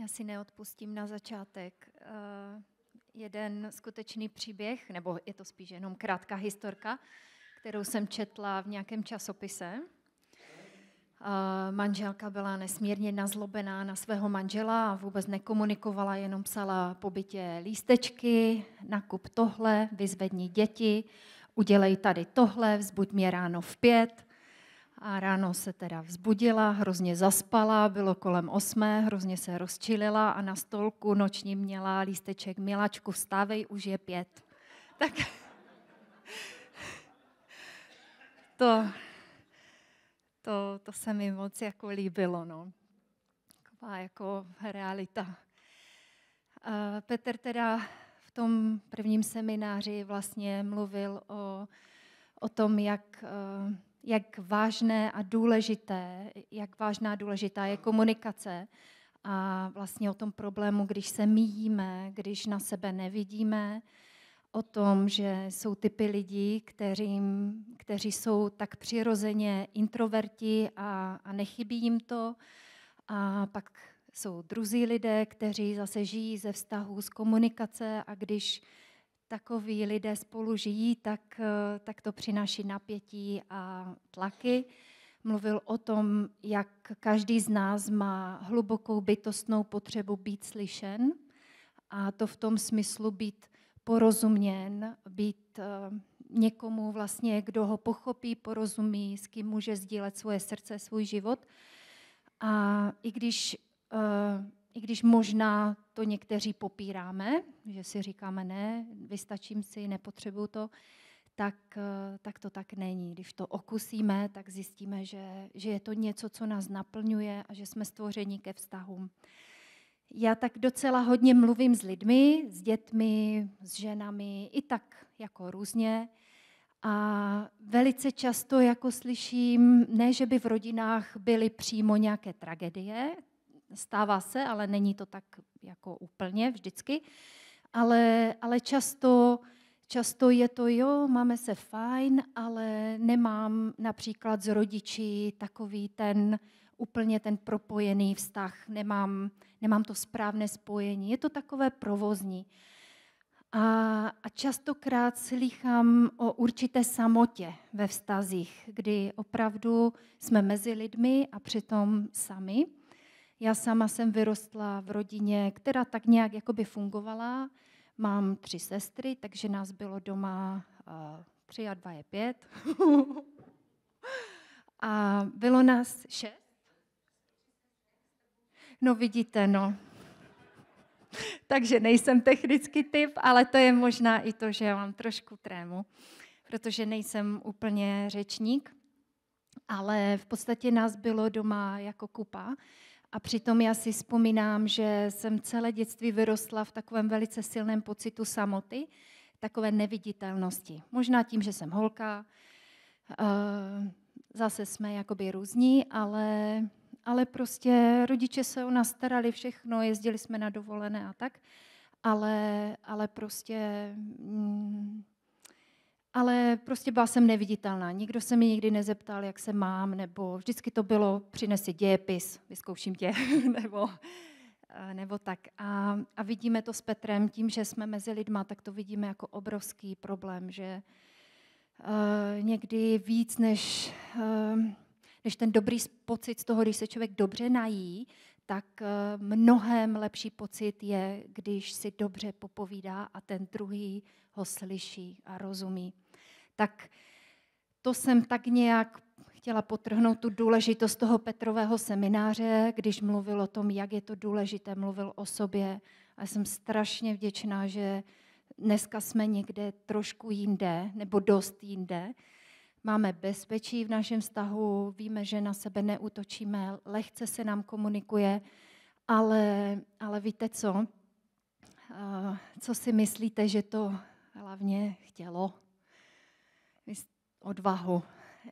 Já si neodpustím na začátek eh, jeden skutečný příběh, nebo je to spíš jenom krátká historka, kterou jsem četla v nějakém časopise. Eh, manželka byla nesmírně nazlobená na svého manžela a vůbec nekomunikovala, jenom psala po bytě lístečky, nakup tohle, vyzvedni děti, udělej tady tohle, vzbuď mě ráno v pět. A ráno se teda vzbudila, hrozně zaspala, bylo kolem osmé, hrozně se rozčilila a na stolku noční měla lísteček Milačku, vstávej, už je pět. Tak to, to, to se mi moc jako líbilo. No. Taková jako realita. Petr teda v tom prvním semináři vlastně mluvil o, o tom, jak eh, jak vážné a důležité, jak vážná a důležitá je komunikace a vlastně o tom problému, když se míjíme, když na sebe nevidíme, o tom, že jsou typy lidí, kterým, kteří jsou tak přirozeně introverti a, a nechybí jim to. A pak jsou druzí lidé, kteří zase žijí ze vztahu z komunikace a když takoví lidé spolu žijí, tak, eh, tak to přináší napětí a tlaky. Mluvil o tom, jak každý z nás má hlubokou bytostnou potřebu být slyšen a to v tom smyslu být porozuměn, být eh, někomu vlastně, kdo ho pochopí, porozumí, s kým může sdílet svoje srdce, svůj život. A i když eh, i když možná to někteří popíráme, že si říkáme ne, vystačím si, nepotřebuju to, tak, eh, tak to tak není. Když to okusíme, tak zjistíme, že, že je to něco, co nás naplňuje a že jsme stvoření ke vztahům. Já tak docela hodně mluvím s lidmi, s dětmi, s ženami, i tak jako různě. A velice často jako slyším, ne, že by v rodinách byly přímo nějaké tragédie, stává se, ale není to tak jako úplně vždycky. Ale, ale často, často je to, jo, máme se fajn, ale nemám například s rodiči takový ten úplně ten propojený vztah, nemám, nemám to správné spojení. Je to takové provozní. A, a častokrát slychám o určité samotě ve vztazích, kdy opravdu jsme mezi lidmi a přitom sami. Já sama jsem vyrostla v rodině, která tak nějak jakoby fungovala. Mám tři sestry, takže nás bylo doma uh, tři a dva je pět. a bylo nás šest. No vidíte, no. takže nejsem technický typ, ale to je možná i to, že já mám trošku trému, protože nejsem úplně řečník ale v podstatě nás bylo doma jako kupa. A přitom já si vzpomínám, že jsem celé dětství vyrostla v takovém velice silném pocitu samoty, takové neviditelnosti. Možná tím, že jsem holka, eh, zase jsme jakoby různí, ale, ale prostě rodiče se o nás starali všechno, jezdili jsme na dovolené a tak, ale, ale prostě... Mm, ale prostě byla jsem neviditelná. Nikdo se mi nikdy nezeptal, jak se mám, nebo vždycky to bylo, přinesi dějepis, vyzkouším tě, nebo, eh, nebo tak. A, a vidíme to s Petrem, tím, že jsme mezi lidma, tak to vidíme jako obrovský problém, že uh, někdy víc než, uh, než ten dobrý pocit z toho, když se člověk dobře nají, tak uh, mnohem lepší pocit je, když si dobře popovídá a ten druhý ho slyší a rozumí. Tak to jsem tak nějak chtěla potrhnout tu důležitost toho Petrového semináře, když mluvil o tom, jak je to důležité, mluvil o sobě. A jsem strašně vděčná, že dneska jsme někde trošku jinde, nebo dost jinde. Máme bezpečí v našem vztahu, víme, že na sebe neutočíme, lehce se nám komunikuje, ale, ale víte co? Co si myslíte, že to hlavně chtělo? odvahu.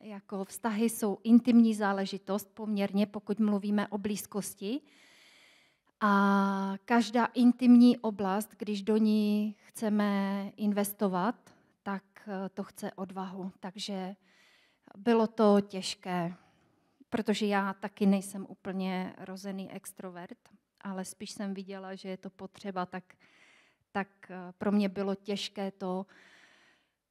Jako vztahy jsou intimní záležitost poměrně, pokud mluvíme o blízkosti. A každá intimní oblast, když do ní chceme investovat, tak eh, to chce odvahu. Takže bylo to těžké, protože já taky nejsem úplně rozený extrovert, ale spíš jsem viděla, že je to potřeba, tak, tak eh, pro mě bylo těžké to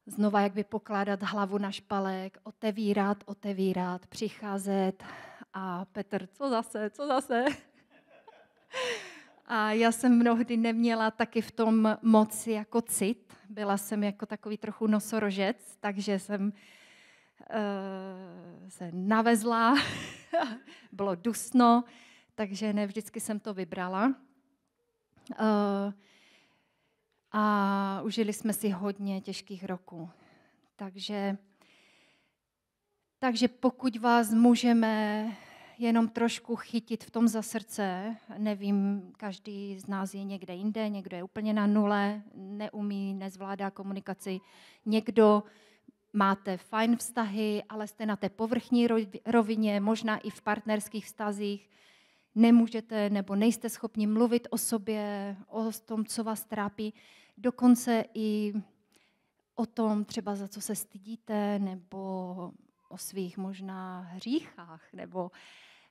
znova by pokládat hlavu na špalek, otevírat, otevírat, přicházet a Petr, co zase, co zase? A já jsem mnohdy neměla taky v tom moc jako cit. Byla jsem jako takový trochu nosorožec, takže jsem uh, se navezla, bylo dusno, takže ne vždycky jsem to vybrala. Uh, a užili jsme si hodně těžkých roků. Takže, takže pokud vás můžeme jenom trošku chytit v tom za srdce, nevím, každý z nás je někde jinde, někdo je úplně na nule, neumí, nezvládá komunikaci, někdo máte fajn vztahy, ale jste na té povrchní rovině, možná i v partnerských vztazích, nemůžete nebo nejste schopni mluvit o sobě, o tom, co vás trápí dokonce i o tom třeba, za co se stydíte, nebo o svých možná hříchách, nebo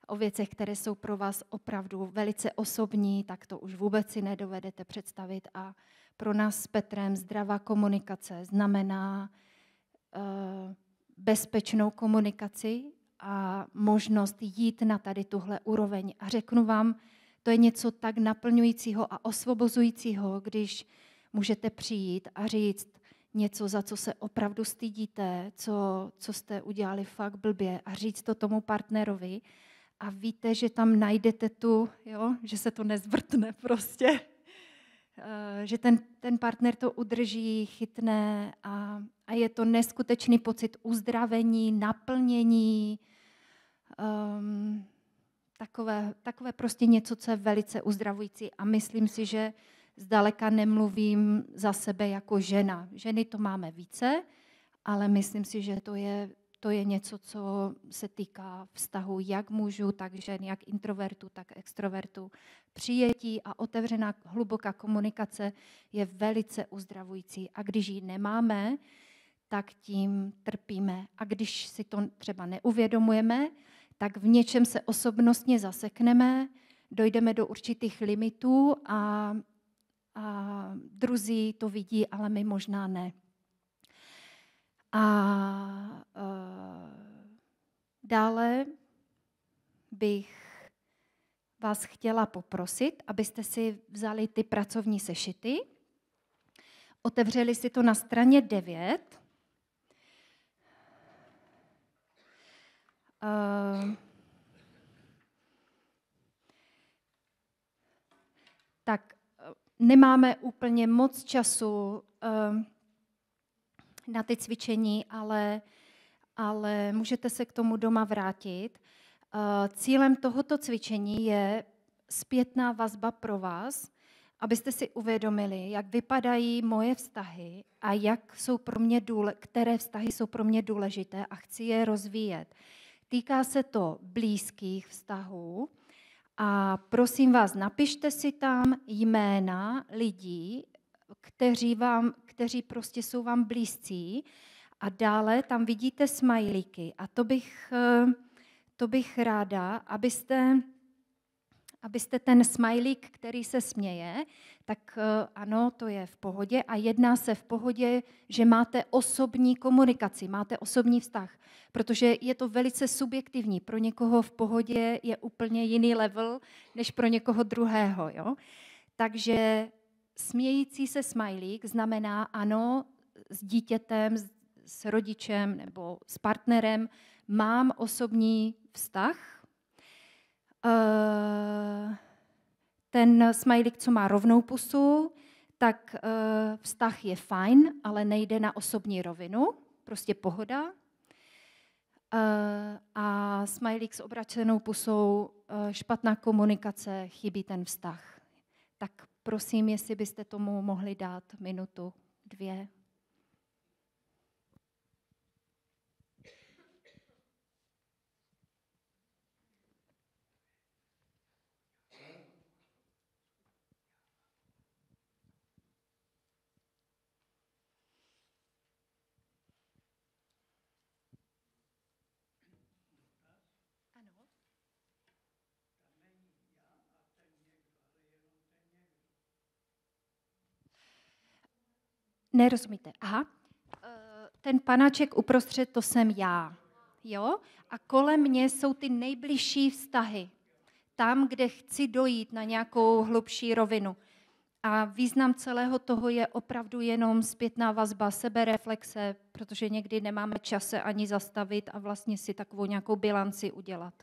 o věcech, které jsou pro vás opravdu velice osobní, tak to už vůbec si nedovedete představit. A pro nás s Petrem zdravá komunikace znamená uh, bezpečnou komunikaci a možnost jít na tady tuhle úroveň. A řeknu vám, to je něco tak naplňujícího a osvobozujícího, když můžete přijít a říct něco, za co se opravdu stydíte, co, co jste udělali fakt blbě a říct to tomu partnerovi a víte, že tam najdete tu, jo, že se to nezvrtne prostě, eh, že ten, ten partner to udrží, chytne a, a je to neskutečný pocit uzdravení, naplnění, um, takové, takové prostě něco, co je velice uzdravující a myslím si, že Zdaleka nemluvím za sebe jako žena. Ženy to máme více, ale myslím si, že to je, to je něco, co se týká vztahu jak mužů, tak žen, jak introvertu, tak extrovertu. Přijetí a otevřená hluboká komunikace je velice uzdravující. A když ji nemáme, tak tím trpíme. A když si to třeba neuvědomujeme, tak v něčem se osobnostně zasekneme, dojdeme do určitých limitů a a druzí to vidí, ale my možná ne. A, a e, dále bych vás chtěla poprosit, abyste si vzali ty pracovní sešity, otevřeli si to na straně 9. A, e, tak nemáme úplně moc času ehm, na ty cvičení, ale, ale můžete se k tomu doma vrátit. Eh, cílem tohoto cvičení je zpětná vazba pro vás, abyste si uvědomili, jak vypadají moje vztahy a jak jsou pro mě důle, které vztahy jsou pro mě důležité a chci je rozvíjet. Týká se to blízkých vztahů, a prosím vás, napište si tam jména lidí, kteří, vám, kteří prostě jsou vám blízcí. A dále tam vidíte smajlíky. A to bych, eh, to bych ráda, abyste abyste ten smajlík, který se směje, tak eh, ano, to je v pohodě a jedná se v pohodě, že máte osobní komunikaci, máte osobní vztah, protože je to velice subjektivní. Pro někoho v pohodě je úplně jiný level než pro někoho druhého. Jo? Takže smějící se smajlík znamená ano, s dítětem, s rodičem nebo s partnerem mám osobní vztah, Eh, ten smajlik, co má rovnou pusu, tak eh, vztah je fajn, ale nejde na osobní rovinu, prostě pohoda. Eh, a smajlik s obračenou pusou, špatná komunikace, chybí ten vztah. Tak prosím, jestli byste tomu mohli dát minutu, dvě. Nerozumíte. Aha. Eh, ten panáček uprostřed, to jsem já. Jo? A kolem mě jsou ty nejbližší vztahy. Tam, kde chci dojít na nějakou hlubší rovinu. A význam celého toho je opravdu jenom zpětná vazba, sebereflexe, protože někdy nemáme čase ani zastavit a vlastně si takovou nějakou bilanci udělat.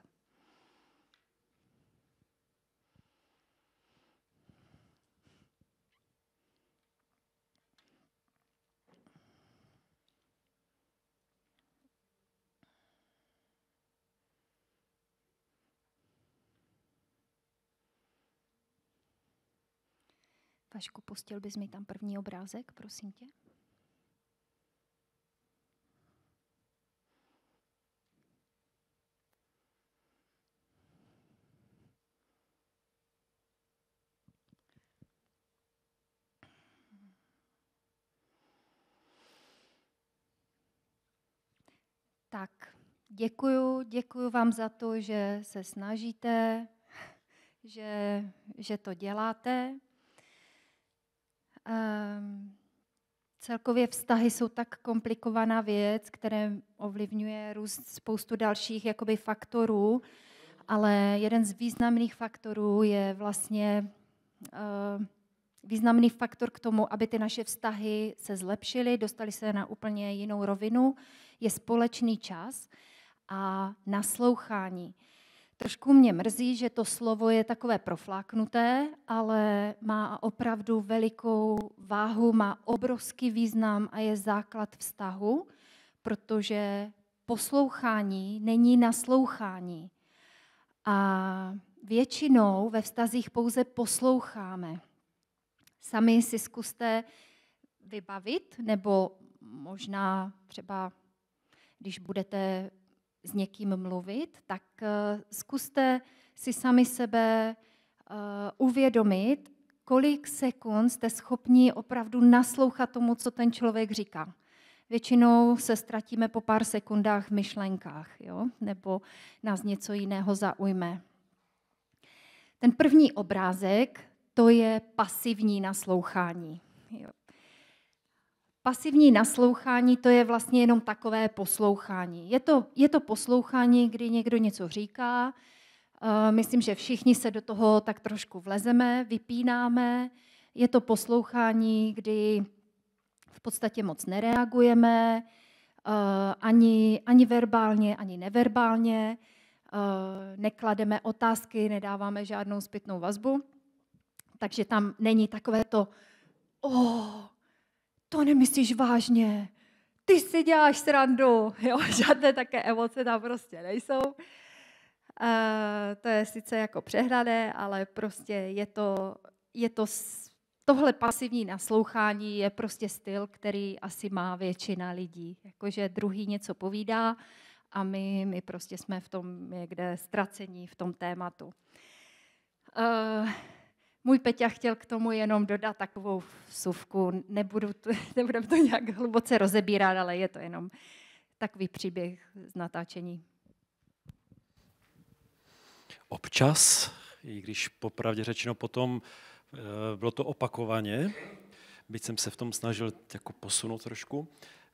Vašku, pustil bys mi tam první obrázek, prosím tě? Tak, děkuju, děkuju vám za to, že se snažíte, že, že to děláte. Ehm, celkově vztahy jsou tak komplikovaná věc, které ovlivňuje růst spoustu dalších jakoby, faktorů, ale jeden z významných faktorů je vlastně uh, významný faktor k tomu, aby ty naše vztahy se zlepšily, dostaly se na úplně jinou rovinu, je společný čas a naslouchání. Trošku mě mrzí, že to slovo je takové profláknuté, ale má opravdu velikou váhu, má obrovský význam a je základ vztahu, protože poslouchání není naslouchání. A většinou ve vztazích pouze posloucháme. Sami si zkuste vybavit, nebo možná třeba, když budete s někým mluvit, tak eh, zkuste si sami sebe eh, uvědomit, kolik sekund jste schopni opravdu naslouchat tomu, co ten člověk říká. Většinou se ztratíme po pár sekundách v myšlenkách, jo? nebo nás něco jiného zaujme. Ten první obrázek, to je pasivní naslouchání. Jo? Pasivní naslouchání to je vlastně jenom takové poslouchání. Je to, je to poslouchání, kdy někdo něco říká, eh, myslím, že všichni se do toho tak trošku vlezeme, vypínáme. Je to poslouchání, kdy v podstatě moc nereagujeme, eh, ani, ani verbálně, ani neverbálně, eh, neklademe otázky, nedáváme žádnou zpětnou vazbu. Takže tam není takové to, oh, to nemyslíš vážně, ty si děláš srandu, jo, žádné také emoce tam prostě nejsou. Uh, to je sice jako přehrané, ale prostě je to, je to, tohle pasivní naslouchání je prostě styl, který asi má většina lidí. Jakože druhý něco povídá a my, my prostě jsme v tom někde ztracení v tom tématu. Uh, můj Peťa chtěl k tomu jenom dodat takovou vsuvku, nebudu to, nebudem to nějak hluboce rozebírat, ale je to jenom takový příběh z natáčení. Občas, i když popravdě řečeno potom eh, bylo to opakovaně, byť jsem se v tom snažil jako posunout trošku,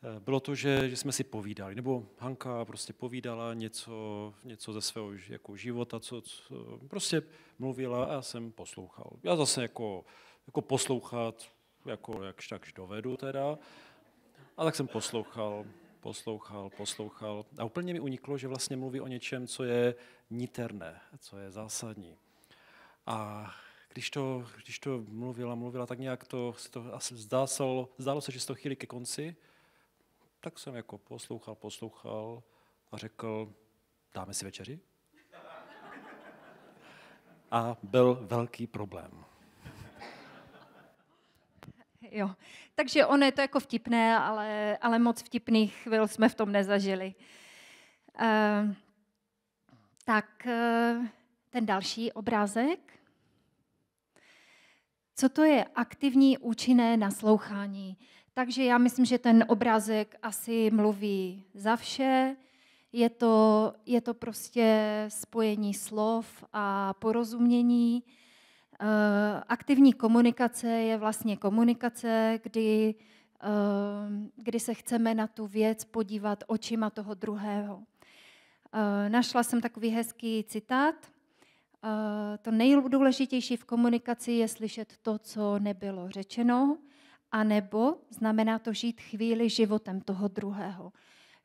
Eh, bylo to, že, že jsme si povídali, nebo Hanka prostě povídala něco, něco ze svého jako života, co, co prostě mluvila a já jsem poslouchal. Já zase jako, jako poslouchat, jako jakž takž dovedu teda, a tak jsem poslouchal, poslouchal, poslouchal a úplně mi uniklo, že vlastně mluví o něčem, co je niterné, co je zásadní. A když to, když to mluvila, mluvila tak nějak, to, se to asi zdálo, zdálo se, že se to chýlí ke konci, tak jsem jako poslouchal, poslouchal a řekl, dáme si večeři? A byl velký problém. Jo, takže ono je to jako vtipné, ale, ale moc vtipných chvil jsme v tom nezažili. E, tak eh, ten další obrázek. Co to je aktivní účinné naslouchání? Takže já myslím, že ten obrázek asi mluví za vše. Je to, je to prostě spojení slov a porozumění. Eh, aktivní komunikace je vlastně komunikace, kdy, eh, kdy se chceme na tu věc podívat očima toho druhého. Eh, našla jsem takový hezký citát. To nejdůležitější v komunikaci je slyšet to, co nebylo řečeno a nebo znamená to žít chvíli životem toho druhého.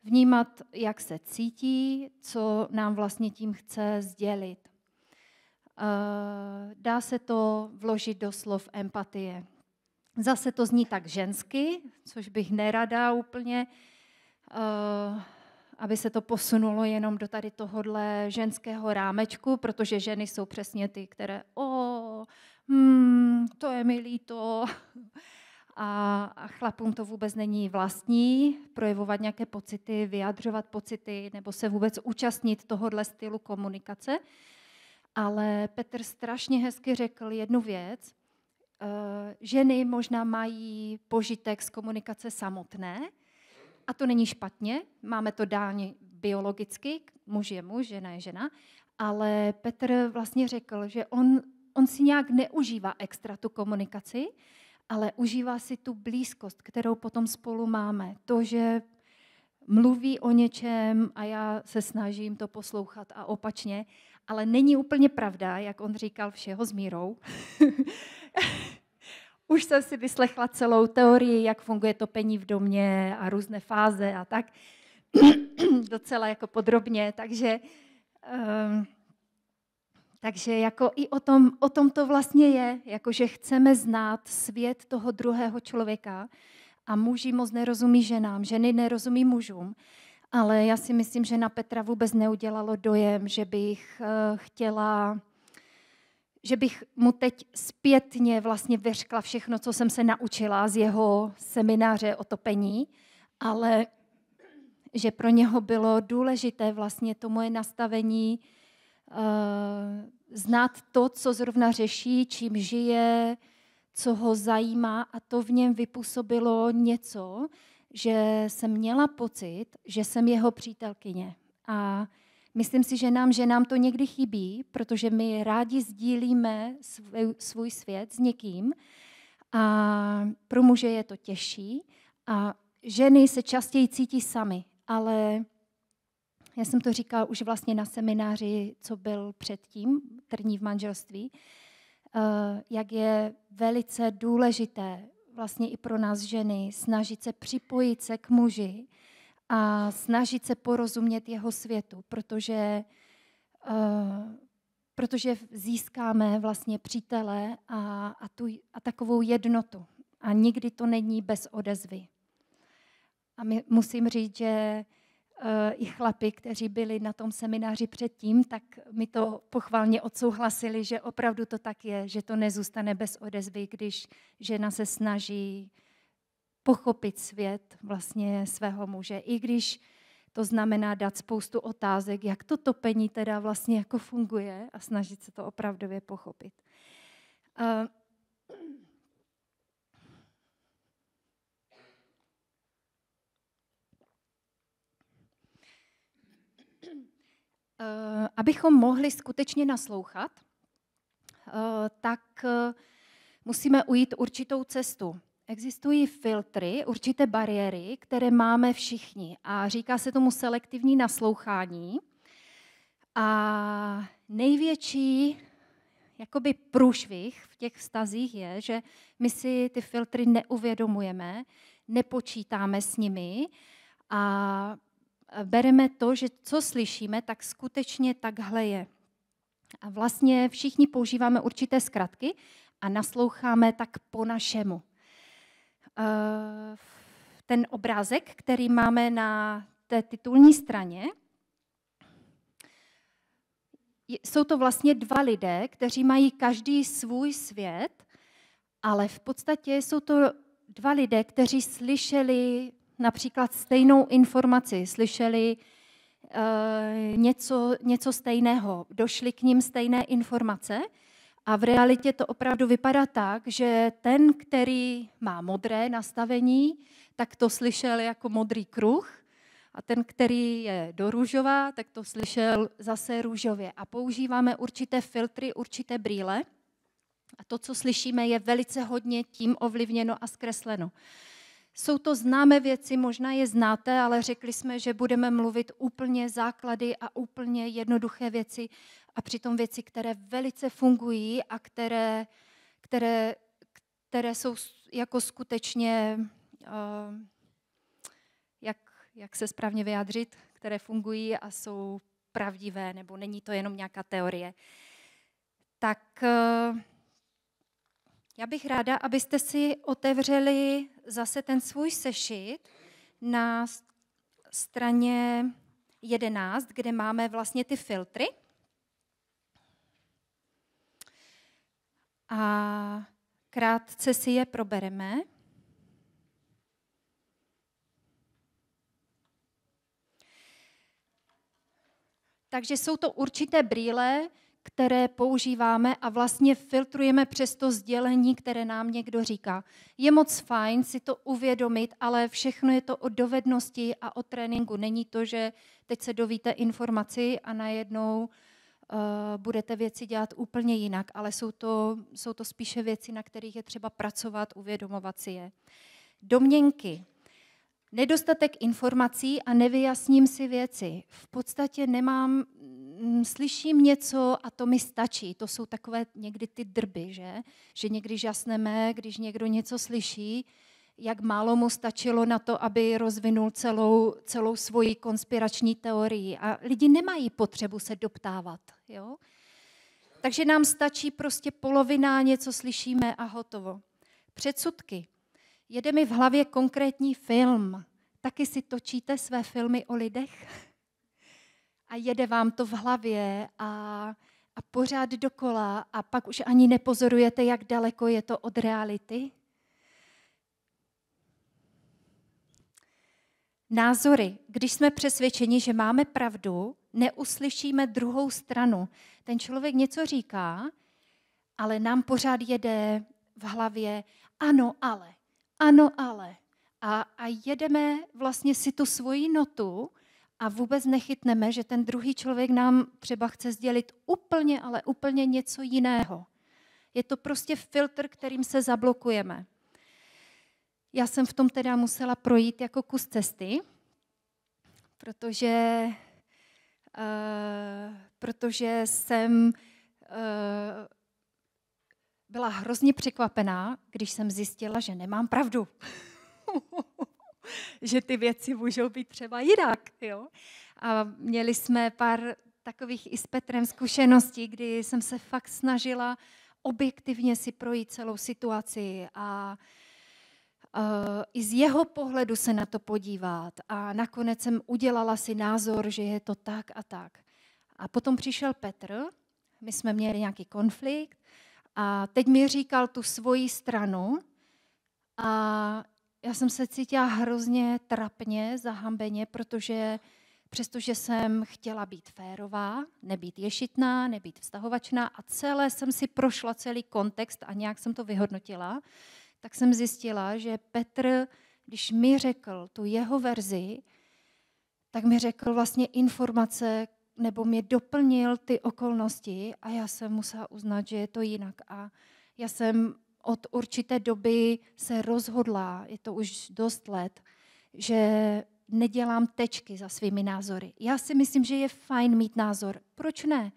Vnímat, jak se cítí, co nám vlastně tím chce sdělit. Eh, dá se to vložit do slov empatie. Zase to zní tak žensky, což bych nerada úplně, eh, aby se to posunulo jenom do tady tohohle ženského rámečku, protože ženy jsou přesně ty, které, o, hmm, to je mi líto, a chlapům to vůbec není vlastní, projevovat nějaké pocity, vyjadřovat pocity nebo se vůbec účastnit tohohle stylu komunikace. Ale Petr strašně hezky řekl jednu věc. E, ženy možná mají požitek z komunikace samotné a to není špatně, máme to dáni biologicky, muž je muž, žena je žena, ale Petr vlastně řekl, že on, on si nějak neužívá extra tu komunikaci, ale užívá si tu blízkost, kterou potom spolu máme. To, že mluví o něčem a já se snažím to poslouchat a opačně, ale není úplně pravda, jak on říkal, všeho s mírou. Už jsem si vyslechla celou teorii, jak funguje topení v domě a různé fáze a tak docela jako podrobně, takže um, takže jako i o tom, o tom to vlastně je, jako že chceme znát svět toho druhého člověka a muži moc nerozumí ženám, ženy nerozumí mužům. Ale já si myslím, že na Petra vůbec neudělalo dojem, že bych eh, chtěla, že bych mu teď zpětně vlastně vyřkla všechno, co jsem se naučila z jeho semináře o topení, ale že pro něho bylo důležité vlastně to moje nastavení eh, znát to, co zrovna řeší, čím žije, co ho zajímá a to v něm vypůsobilo něco, že jsem měla pocit, že jsem jeho přítelkyně. A myslím si, že nám, že nám to někdy chybí, protože my rádi sdílíme svůj, svůj svět s někým a pro muže je to těžší a ženy se častěji cítí sami, ale já jsem to říkala už vlastně na semináři, co byl předtím, trní v manželství, eh, jak je velice důležité vlastně i pro nás ženy snažit se připojit se k muži a snažit se porozumět jeho světu, protože, eh, protože získáme vlastně přítele a, a, tu, a takovou jednotu. A nikdy to není bez odezvy. A my, musím říct, že Eh, i chlapi, kteří byli na tom semináři předtím, tak mi to pochválně odsouhlasili, že opravdu to tak je, že to nezůstane bez odezvy, když žena se snaží pochopit svět vlastně svého muže. I když to znamená dát spoustu otázek, jak to topení teda vlastně jako funguje a snažit se to opravdově pochopit. Uh, Eh, abychom mohli skutečně naslouchat, eh, tak eh, musíme ujít určitou cestu. Existují filtry, určité bariéry, které máme všichni a říká se tomu selektivní naslouchání. A největší jakoby průšvih v těch vztazích je, že my si ty filtry neuvědomujeme, nepočítáme s nimi a bereme to, že co slyšíme, tak skutečně takhle je. A vlastně všichni používáme určité zkratky a nasloucháme tak po našemu. Eh, ten obrázek, který máme na té titulní straně, jsou to vlastně dva lidé, kteří mají každý svůj svět, ale v podstatě jsou to dva lidé, kteří slyšeli například stejnou informaci, slyšeli e, něco, něco stejného, došly k ním stejné informace a v realitě to opravdu vypadá tak, že ten, který má modré nastavení, tak to slyšel jako modrý kruh a ten, který je do růžová, tak to slyšel zase růžově. A používáme určité filtry, určité brýle. A to, co slyšíme, je velice hodně tím ovlivněno a zkresleno. Jsou to známé věci, možná je znáte, ale řekli jsme, že budeme mluvit úplně základy a úplně jednoduché věci a přitom věci, které velice fungují a které, které, které jsou jako skutečně, eh, jak, jak se správně vyjádřit, které fungují a jsou pravdivé, nebo není to jenom nějaká teorie. Tak eh, já bych ráda, abyste si otevřeli zase ten svůj sešit na straně 11, kde máme vlastně ty filtry. A krátce si je probereme. Takže jsou to určité brýle, které používáme a vlastně filtrujeme přes to sdělení, které nám někdo říká. Je moc fajn si to uvědomit, ale všechno je to o dovednosti a o tréninku. Není to, že teď se dovíte informaci a najednou uh, budete věci dělat úplně jinak, ale jsou to, jsou to spíše věci, na kterých je třeba pracovat, uvědomovat si je. Domněnky. Nedostatek informací a nevyjasním si věci. V podstatě nemám, Mm, slyším něco a to mi stačí. To jsou takové někdy ty drby, že? Že někdy žasneme, když někdo něco slyší, jak málo mu stačilo na to, aby rozvinul celou, celou svoji konspirační teorii. A lidi nemají potřebu se doptávat. Jo? Takže nám stačí prostě polovina, něco slyšíme a hotovo. Předsudky. Jede mi v hlavě konkrétní film. Taky si točíte své filmy o lidech? a jede vám to v hlavě a, a pořád dokola a pak už ani nepozorujete, jak daleko je to od reality? Názory. Když jsme přesvědčeni, že máme pravdu, neuslyšíme druhou stranu. Ten člověk něco říká, ale nám pořád jede v hlavě ano, ale, ano, ale. A, a jedeme vlastně si tu svoji notu a vůbec nechytneme, že ten druhý člověk nám třeba chce sdělit úplně, ale úplně něco jiného. Je to prostě filtr, kterým se zablokujeme. Já jsem v tom teda musela projít jako kus cesty, protože, uh, protože jsem uh, byla hrozně překvapená, když jsem zjistila, že nemám pravdu. že ty věci můžou být třeba jinak. Jo? A měli jsme pár takových i s Petrem zkušeností, kdy jsem se fakt snažila objektivně si projít celou situaci a eh, i z jeho pohledu se na to podívat. A nakonec jsem udělala si názor, že je to tak a tak. A potom přišel Petr, my jsme měli nějaký konflikt a teď mi říkal tu svoji stranu a já jsem se cítila hrozně trapně, zahambeně, protože přestože jsem chtěla být férová, nebýt ješitná, nebýt vztahovačná a celé jsem si prošla celý kontext a nějak jsem to vyhodnotila, tak jsem zjistila, že Petr, když mi řekl tu jeho verzi, tak mi řekl vlastně informace, nebo mě doplnil ty okolnosti a já jsem musela uznat, že je to jinak. A já jsem od určité doby se rozhodla, je to už dost let, že nedělám tečky za svými názory. Já si myslím, že je fajn mít názor. Proč ne?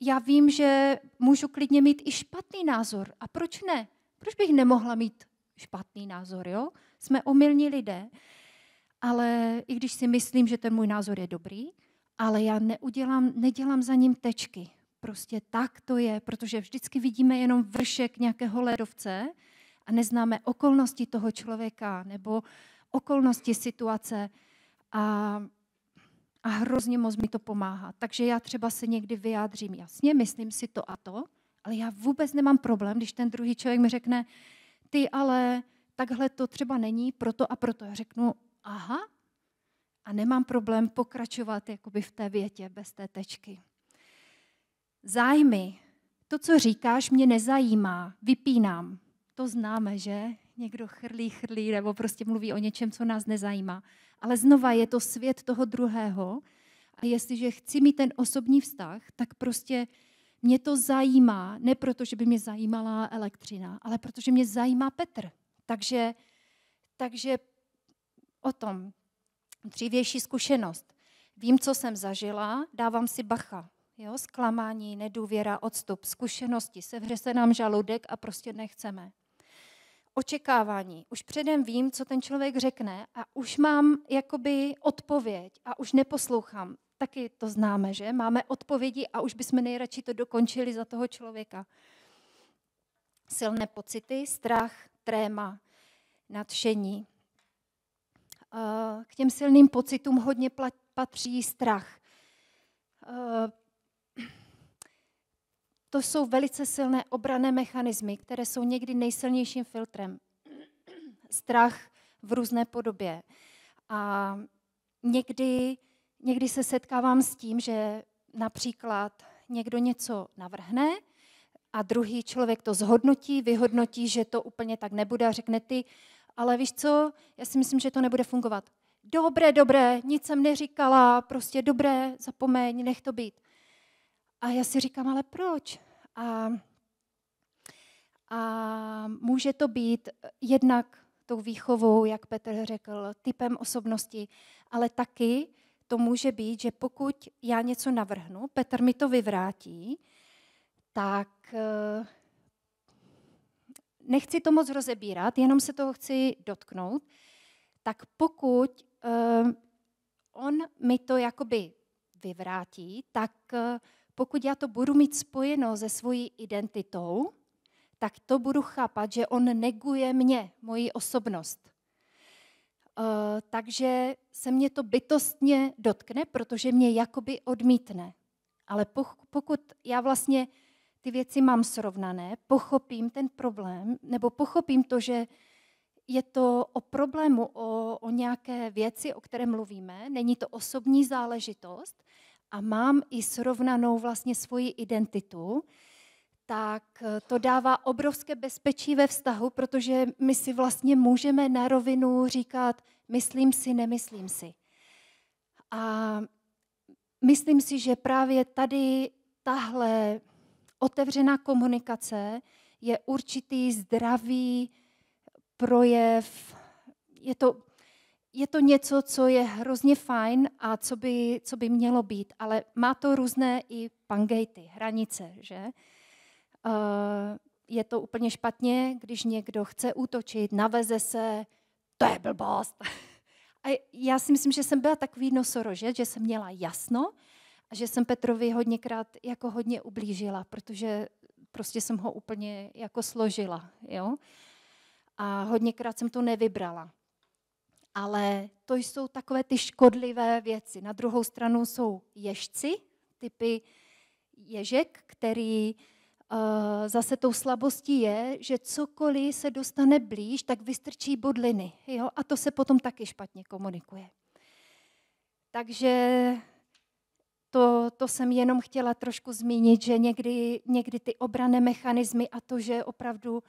Já vím, že můžu klidně mít i špatný názor. A proč ne? Proč bych nemohla mít špatný názor, jo? Jsme omylní lidé. Ale i když si myslím, že ten můj názor je dobrý, ale já neudělám, nedělám za ním tečky prostě tak to je, protože vždycky vidíme jenom vršek nějakého ledovce a neznáme okolnosti toho člověka nebo okolnosti situace a, a hrozně moc mi to pomáhá. Takže já třeba se někdy vyjádřím jasně, myslím si to a to, ale já vůbec nemám problém, když ten druhý člověk mi řekne, ty ale takhle to třeba není, proto a proto. Já řeknu, aha, a nemám problém pokračovat jakoby v té větě bez té tečky zájmy, to, co říkáš, mě nezajímá, vypínám. To známe, že? Někdo chrlí, chrlí, nebo prostě mluví o něčem, co nás nezajímá. Ale znova je to svět toho druhého a jestliže chci mít ten osobní vztah, tak prostě mě to zajímá, ne proto, že by mě zajímala elektřina, ale protože mě zajímá Petr. Takže, takže o tom dřívější zkušenost. Vím, co jsem zažila, dávám si bacha. Jo, zklamání, nedůvěra, odstup, zkušenosti, sevře se nám žaludek a prostě nechceme. Očekávání. Už předem vím, co ten člověk řekne a už mám jakoby odpověď a už neposlouchám. Taky to známe, že? Máme odpovědi a už bychom nejradši to dokončili za toho člověka. Silné pocity, strach, tréma, nadšení. Eh, k těm silným pocitům hodně patří strach eh, to jsou velice silné obrané mechanismy, které jsou někdy nejsilnějším filtrem. Strach v různé podobě. A někdy, někdy se setkávám s tím, že například někdo něco navrhne a druhý člověk to zhodnotí, vyhodnotí, že to úplně tak nebude a řekne ty, ale víš co, já si myslím, že to nebude fungovat. Dobré, dobré, nic jsem neříkala, prostě dobré, zapomeň, nech to být. A já si říkám, ale proč? A, a může to být jednak tou výchovou, jak Petr řekl, typem osobnosti, ale taky to může být, že pokud já něco navrhnu, Petr mi to vyvrátí, tak eh, nechci to moc rozebírat, jenom se toho chci dotknout, tak pokud eh, on mi to jakoby vyvrátí, tak eh, pokud já to budu mít spojeno se svojí identitou, tak to budu chápat, že on neguje mě, moji osobnost. E, takže se mě to bytostně dotkne, protože mě jakoby odmítne. Ale pokud já vlastně ty věci mám srovnané, pochopím ten problém, nebo pochopím to, že je to o problému, o, o nějaké věci, o které mluvíme, není to osobní záležitost, a mám i srovnanou vlastně svoji identitu, tak eh, to dává obrovské bezpečí ve vztahu, protože my si vlastně můžeme na rovinu říkat, myslím si, nemyslím si. A myslím si, že právě tady tahle otevřená komunikace je určitý zdravý projev, je to je to něco, co je hrozně fajn a co by, co by mělo být, ale má to různé i pangejty, hranice, že? Eh, je to úplně špatně, když někdo chce útočit, naveze se, to je blbost. A já si myslím, že jsem byla takový nosorožec, že jsem měla jasno a že jsem Petrovi hodněkrát jako hodně ublížila, protože prostě jsem ho úplně jako složila, jo? A hodněkrát jsem to nevybrala. Ale to jsou takové ty škodlivé věci. Na druhou stranu jsou ježci, typy ježek, který uh, zase tou slabostí je, že cokoliv se dostane blíž, tak vystrčí bodliny. Jo? A to se potom taky špatně komunikuje. Takže to, to jsem jenom chtěla trošku zmínit, že někdy, někdy ty obrané mechanismy a to, že opravdu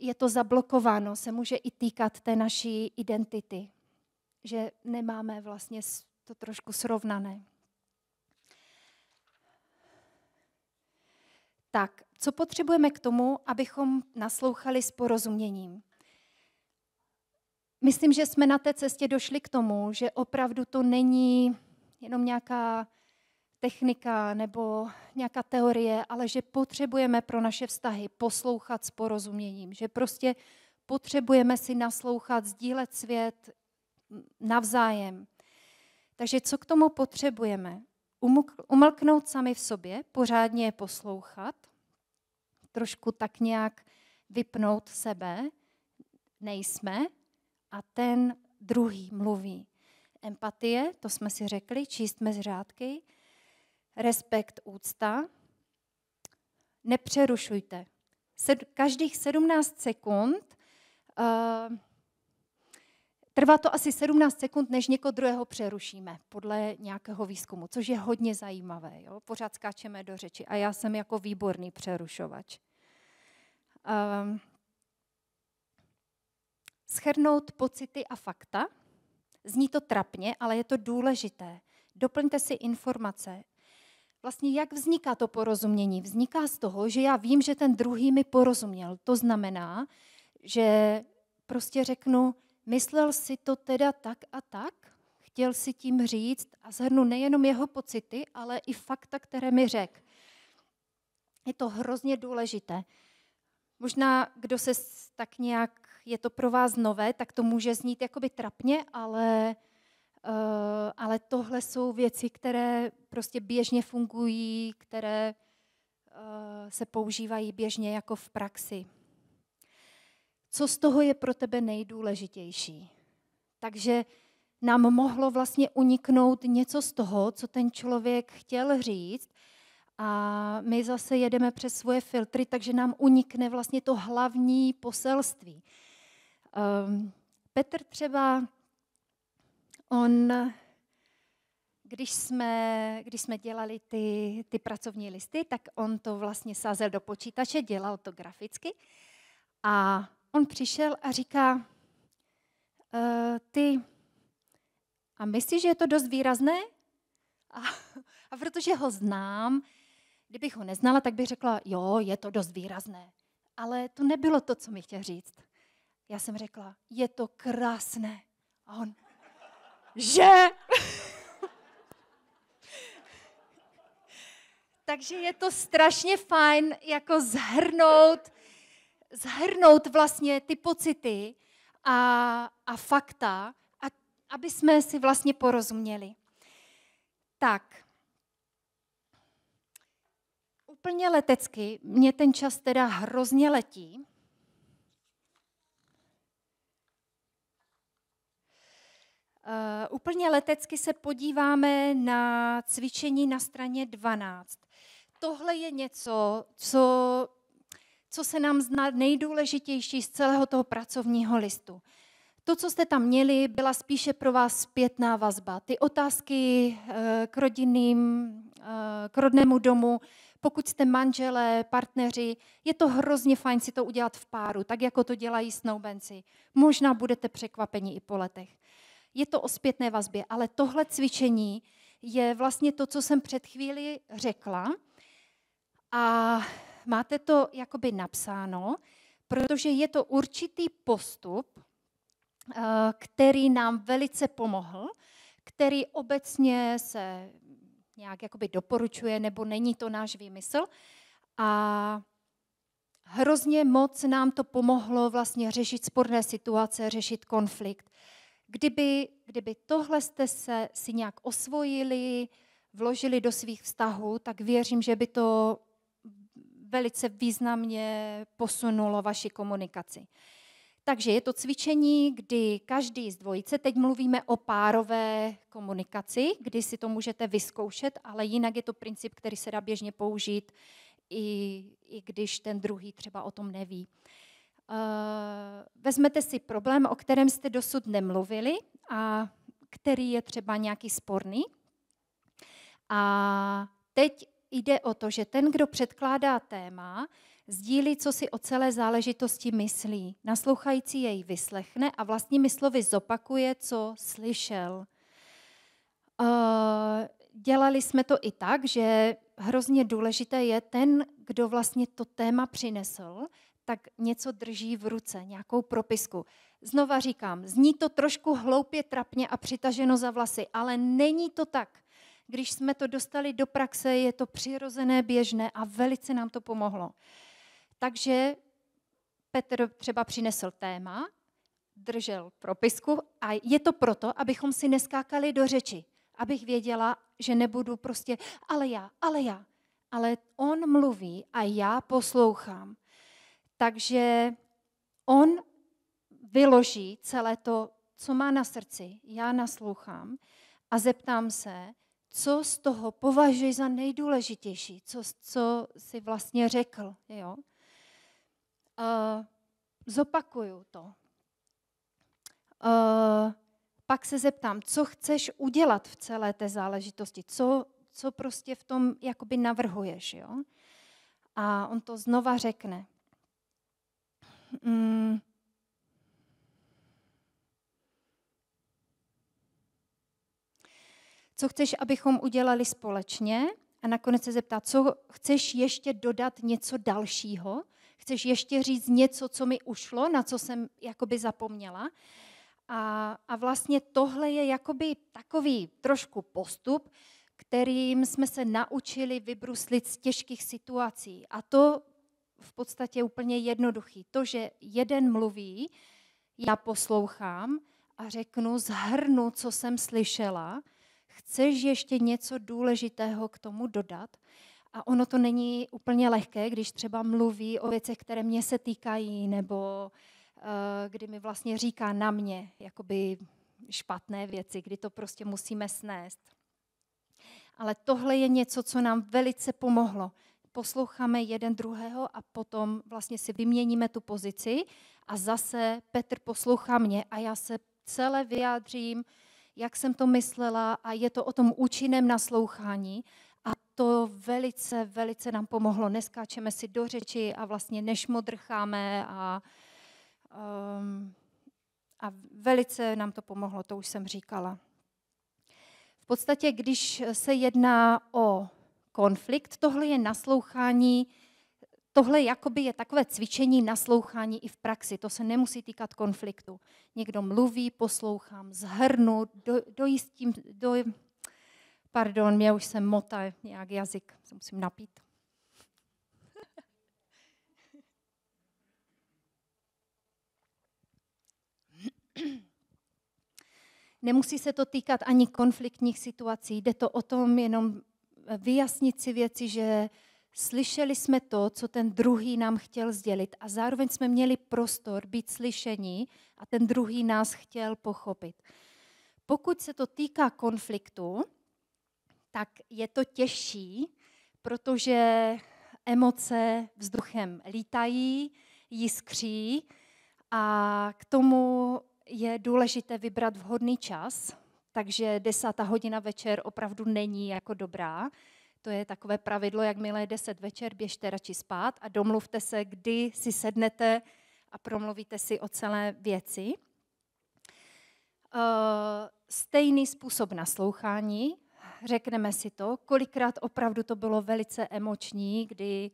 je to zablokováno, se může i týkat té naší identity, že nemáme vlastně to trošku srovnané. Tak, co potřebujeme k tomu, abychom naslouchali s porozuměním? Myslím, že jsme na té cestě došli k tomu, že opravdu to není jenom nějaká technika nebo nějaká teorie, ale že potřebujeme pro naše vztahy poslouchat s porozuměním, že prostě potřebujeme si naslouchat, sdílet svět navzájem. Takže co k tomu potřebujeme? Umlknout sami v sobě, pořádně je poslouchat, trošku tak nějak vypnout sebe, nejsme, a ten druhý mluví. Empatie, to jsme si řekli, číst mezi řádky, respekt, úcta. Nepřerušujte. Sed, každých 17 sekund, uh, trvá to asi 17 sekund, než někoho druhého přerušíme, podle nějakého výzkumu, což je hodně zajímavé. Jo? Pořád skáčeme do řeči a já jsem jako výborný přerušovač. Uh, schrnout pocity a fakta. Zní to trapně, ale je to důležité. Doplňte si informace, vlastně jak vzniká to porozumění? Vzniká z toho, že já vím, že ten druhý mi porozuměl. To znamená, že prostě řeknu, myslel si to teda tak a tak, chtěl si tím říct a zhrnu nejenom jeho pocity, ale i fakta, které mi řekl. Je to hrozně důležité. Možná, kdo se tak nějak, je to pro vás nové, tak to může znít jakoby trapně, ale Eh, ale tohle jsou věci, které prostě běžně fungují, které eh, se používají běžně jako v praxi. Co z toho je pro tebe nejdůležitější? Takže nám mohlo vlastně uniknout něco z toho, co ten člověk chtěl říct, a my zase jedeme přes svoje filtry, takže nám unikne vlastně to hlavní poselství. Um, Petr třeba On, když jsme, když jsme dělali ty, ty pracovní listy, tak on to vlastně sázel do počítače, dělal to graficky. A on přišel a říká, e, ty, a myslíš, že je to dost výrazné? A, a protože ho znám, kdybych ho neznala, tak bych řekla, jo, je to dost výrazné. Ale to nebylo to, co mi chtěl říct. Já jsem řekla, je to krásné. A on, že? Takže je to strašně fajn jako zhrnout, zhrnout vlastně ty pocity a, a fakta, a, aby jsme si vlastně porozuměli. Tak. Úplně letecky, mě ten čas teda hrozně letí. úplně letecky se podíváme na cvičení na straně 12. Tohle je něco, co, co se nám zná nejdůležitější z celého toho pracovního listu. To, co jste tam měli, byla spíše pro vás zpětná vazba. Ty otázky eh, k rodinným, eh, k rodnému domu, pokud jste manželé, partneři, je to hrozně fajn si to udělat v páru, tak jako to dělají snoubenci. Možná budete překvapeni i po letech je to o zpětné vazbě, ale tohle cvičení je vlastně to, co jsem před chvíli řekla a máte to jakoby napsáno, protože je to určitý postup, eh, který nám velice pomohl, který obecně se nějak jakoby doporučuje, nebo není to náš výmysl. A hrozně moc nám to pomohlo vlastně řešit sporné situace, řešit konflikt, kdyby, kdyby tohle jste se si nějak osvojili, vložili do svých vztahů, tak věřím, že by to velice významně posunulo vaši komunikaci. Takže je to cvičení, kdy každý z dvojice, teď mluvíme o párové komunikaci, kdy si to můžete vyzkoušet, ale jinak je to princip, který se dá běžně použít, i, i když ten druhý třeba o tom neví. Eh, vezmete si problém, o kterém jste dosud nemluvili a který je třeba nějaký sporný. A teď jde o to, že ten, kdo předkládá téma, sdílí, co si o celé záležitosti myslí. Naslouchající jej vyslechne a vlastními slovy zopakuje, co slyšel. Eh, dělali jsme to i tak, že hrozně důležité je ten, kdo vlastně to téma přinesl, tak něco drží v ruce, nějakou propisku. Znova říkám, zní to trošku hloupě, trapně a přitaženo za vlasy, ale není to tak. Když jsme to dostali do praxe, je to přirozené, běžné a velice nám to pomohlo. Takže Petr třeba přinesl téma, držel propisku a je to proto, abychom si neskákali do řeči, abych věděla, že nebudu prostě, ale já, ale já. Ale on mluví a já poslouchám. Takže on vyloží celé to, co má na srdci. Já naslouchám a zeptám se, co z toho považuji za nejdůležitější, co, co si vlastně řekl. Jo? Eh, zopakuju to. Eh, pak se zeptám, co chceš udělat v celé té záležitosti, co, co prostě v tom jakoby navrhuješ. Jo? A on to znova řekne. Mm. Co chceš, abychom udělali společně? A nakonec se zeptá, co chceš ještě dodat něco dalšího? Chceš ještě říct něco, co mi ušlo, na co jsem jakoby zapomněla? A, a vlastně tohle je jakoby takový trošku postup, kterým jsme se naučili vybruslit z těžkých situací. A to v podstatě úplně jednoduchý. To, že jeden mluví, já poslouchám a řeknu, zhrnu, co jsem slyšela, chceš ještě něco důležitého k tomu dodat? A ono to není úplně lehké, když třeba mluví o věcech, které mě se týkají, nebo uh, kdy mi vlastně říká na mě jakoby špatné věci, kdy to prostě musíme snést. Ale tohle je něco, co nám velice pomohlo posloucháme jeden druhého a potom vlastně si vyměníme tu pozici a zase Petr poslouchá mě a já se celé vyjádřím, jak jsem to myslela a je to o tom účinném naslouchání a to velice, velice nám pomohlo. Neskáčeme si do řeči a vlastně nešmodrcháme a, um, a velice nám to pomohlo, to už jsem říkala. V podstatě, když se jedná o konflikt, tohle je naslouchání, tohle jakoby je takové cvičení naslouchání i v praxi, to se nemusí týkat konfliktu. Někdo mluví, poslouchám, zhrnu, do, dojistím, do, pardon, mě už se mota, nějak jazyk, se musím napít. Nemusí se to týkat ani konfliktních situací, jde to o tom jenom vyjasnit si věci, že slyšeli jsme to, co ten druhý nám chtěl sdělit a zároveň jsme měli prostor být slyšení a ten druhý nás chtěl pochopit. Pokud se to týká konfliktu, tak je to těžší, protože emoce vzduchem lítají, jiskří a k tomu je důležité vybrat vhodný čas, takže desátá hodina večer opravdu není jako dobrá. To je takové pravidlo, jakmile je deset večer, běžte radši spát a domluvte se, kdy si sednete a promluvíte si o celé věci. Eh, stejný způsob naslouchání, řekneme si to, kolikrát opravdu to bylo velice emoční, kdy,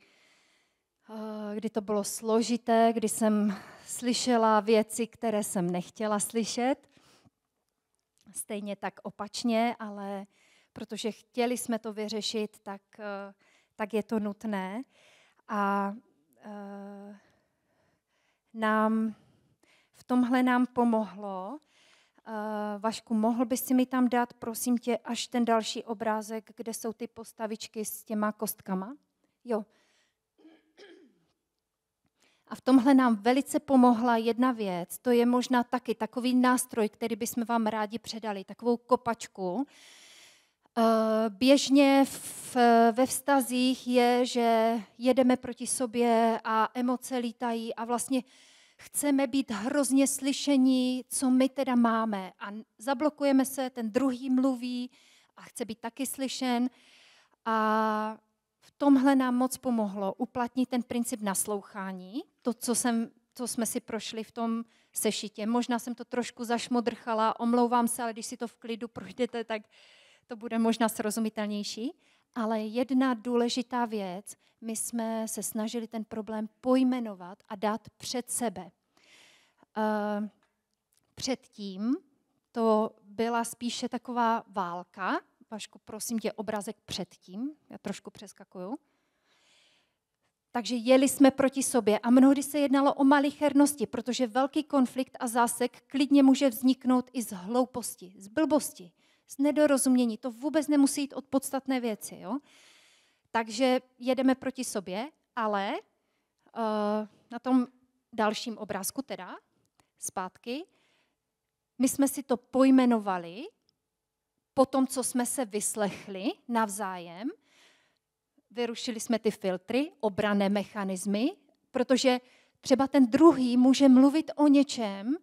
eh, kdy to bylo složité, kdy jsem slyšela věci, které jsem nechtěla slyšet Stejně tak opačně, ale protože chtěli jsme to vyřešit, tak, eh, tak je to nutné. A eh, nám, v tomhle nám pomohlo. Eh, Vašku, mohl bys si mi tam dát, prosím tě, až ten další obrázek, kde jsou ty postavičky s těma kostkama? Jo, a v tomhle nám velice pomohla jedna věc, to je možná taky takový nástroj, který bychom vám rádi předali, takovou kopačku. Eh, běžně v, ve vztazích je, že jedeme proti sobě a emoce lítají a vlastně chceme být hrozně slyšení, co my teda máme. A zablokujeme se, ten druhý mluví a chce být taky slyšen. A v tomhle nám moc pomohlo uplatnit ten princip naslouchání, to, co, jsem, co jsme si prošli v tom sešitě. Možná jsem to trošku zašmodrchala, omlouvám se, ale když si to v klidu projdete, tak to bude možná srozumitelnější. Ale jedna důležitá věc, my jsme se snažili ten problém pojmenovat a dát před sebe. Eh, předtím to byla spíše taková válka, Vašku, prosím tě, obrazek předtím, já trošku přeskakuju. Takže jeli jsme proti sobě a mnohdy se jednalo o malichernosti, protože velký konflikt a zásek klidně může vzniknout i z hlouposti, z blbosti, z nedorozumění. To vůbec nemusí jít od podstatné věci. Jo? Takže jedeme proti sobě, ale uh, na tom dalším obrázku teda, zpátky, my jsme si to pojmenovali po tom, co jsme se vyslechli navzájem, vyrušili jsme ty filtry, obrané mechanismy, protože třeba ten druhý může mluvit o něčem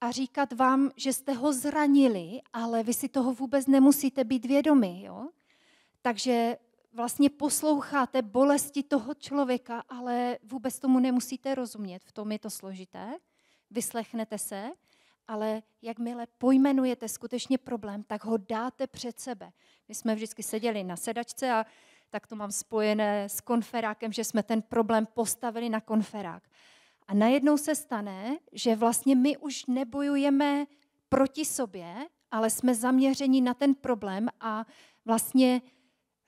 a říkat vám, že jste ho zranili, ale vy si toho vůbec nemusíte být vědomi. Jo? Takže vlastně posloucháte bolesti toho člověka, ale vůbec tomu nemusíte rozumět. V tom je to složité. Vyslechnete se ale jakmile pojmenujete skutečně problém, tak ho dáte před sebe. My jsme vždycky seděli na sedačce a tak to mám spojené s konferákem, že jsme ten problém postavili na konferák. A najednou se stane, že vlastně my už nebojujeme proti sobě, ale jsme zaměřeni na ten problém a vlastně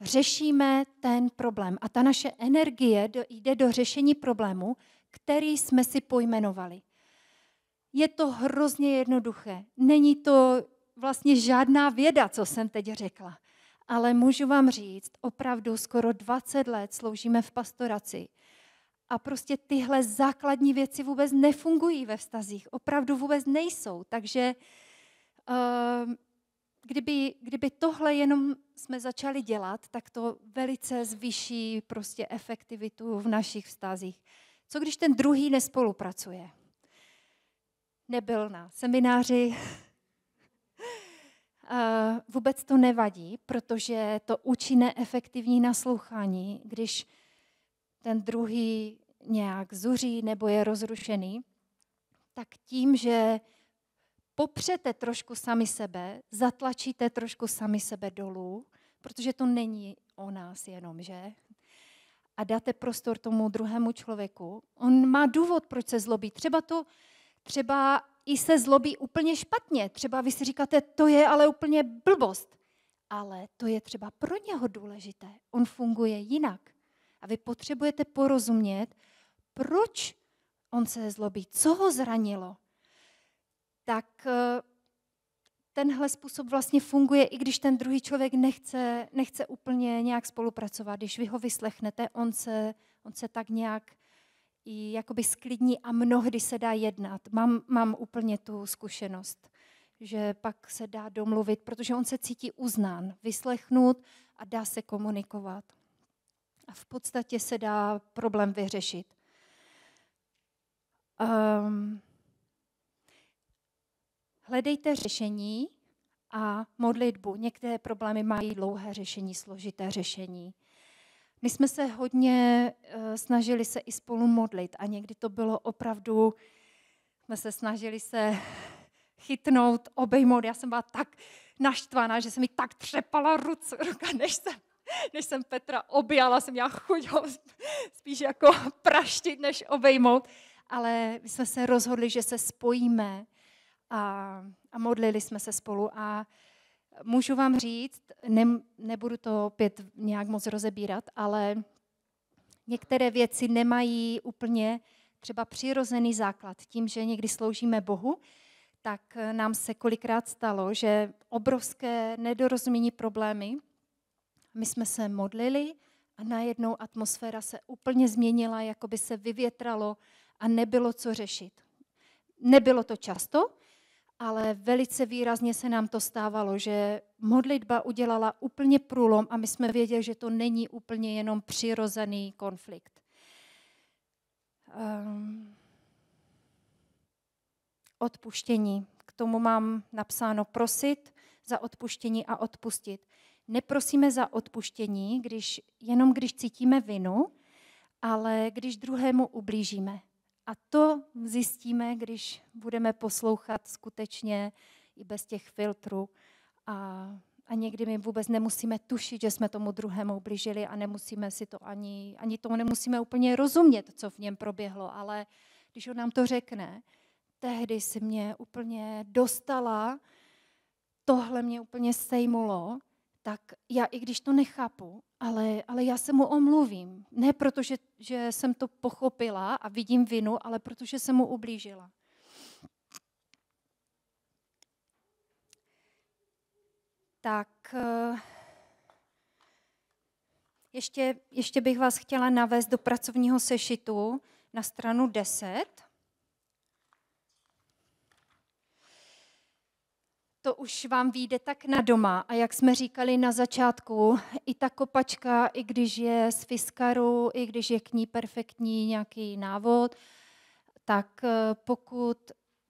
řešíme ten problém. A ta naše energie jde do řešení problému, který jsme si pojmenovali je to hrozně jednoduché. Není to vlastně žádná věda, co jsem teď řekla. Ale můžu vám říct, opravdu skoro 20 let sloužíme v pastoraci. A prostě tyhle základní věci vůbec nefungují ve vztazích. Opravdu vůbec nejsou. Takže ehm, kdyby, kdyby tohle jenom jsme začali dělat, tak to velice zvýší prostě efektivitu v našich vztazích. Co když ten druhý nespolupracuje? nebyl na semináři. Eh, vůbec to nevadí, protože to účinné efektivní naslouchání, když ten druhý nějak zuří nebo je rozrušený, tak tím, že popřete trošku sami sebe, zatlačíte trošku sami sebe dolů, protože to není o nás jenom, že? A dáte prostor tomu druhému člověku. On má důvod, proč se zlobí. Třeba to Třeba i se zlobí úplně špatně. Třeba vy si říkáte, to je ale úplně blbost. Ale to je třeba pro něho důležité. On funguje jinak. A vy potřebujete porozumět, proč on se zlobí, co ho zranilo. Tak eh, tenhle způsob vlastně funguje, i když ten druhý člověk nechce, nechce úplně nějak spolupracovat. Když vy ho vyslechnete, on se, on se tak nějak jakoby sklidní a mnohdy se dá jednat. Mám, mám úplně tu zkušenost, že pak se dá domluvit, protože on se cítí uznán, vyslechnut a dá se komunikovat. A v podstatě se dá problém vyřešit. Um, hledejte řešení a modlitbu. Některé problémy mají dlouhé řešení, složité řešení. My jsme se hodně eh, snažili se i spolu modlit a někdy to bylo opravdu, jsme se snažili se chytnout, obejmout. Já jsem byla tak naštvaná, že se mi tak třepala ruce, ruka, než jsem, než jsem Petra objala, jsem já chuť ho spíš jako praštit, než obejmout. Ale my jsme se rozhodli, že se spojíme a, a modlili jsme se spolu a Můžu vám říct, ne, nebudu to opět nějak moc rozebírat, ale některé věci nemají úplně třeba přirozený základ. Tím, že někdy sloužíme Bohu, tak eh, nám se kolikrát stalo, že obrovské nedorozumění problémy, my jsme se modlili a najednou atmosféra se úplně změnila, jako by se vyvětralo a nebylo co řešit. Nebylo to často, ale velice výrazně se nám to stávalo, že modlitba udělala úplně průlom a my jsme věděli, že to není úplně jenom přirozený konflikt. Um, odpuštění. K tomu mám napsáno prosit za odpuštění a odpustit. Neprosíme za odpuštění, když, jenom když cítíme vinu, ale když druhému ublížíme. A to zjistíme, když budeme poslouchat skutečně i bez těch filtrů. A, a někdy my vůbec nemusíme tušit, že jsme tomu druhému blížili a nemusíme si to ani, ani tomu nemusíme úplně rozumět, co v něm proběhlo, ale když on nám to řekne, tehdy si mě úplně dostala, tohle mě úplně sejmulo, tak já i když to nechápu, ale, ale já se mu omluvím. Ne proto, že, že jsem to pochopila a vidím vinu, ale protože jsem mu ublížila. Tak eh, ještě, ještě bych vás chtěla navést do pracovního sešitu na stranu 10. to už vám vyjde tak na doma. A jak jsme říkali na začátku, i ta kopačka, i když je z fiskaru, i když je k ní perfektní nějaký návod, tak eh, pokud,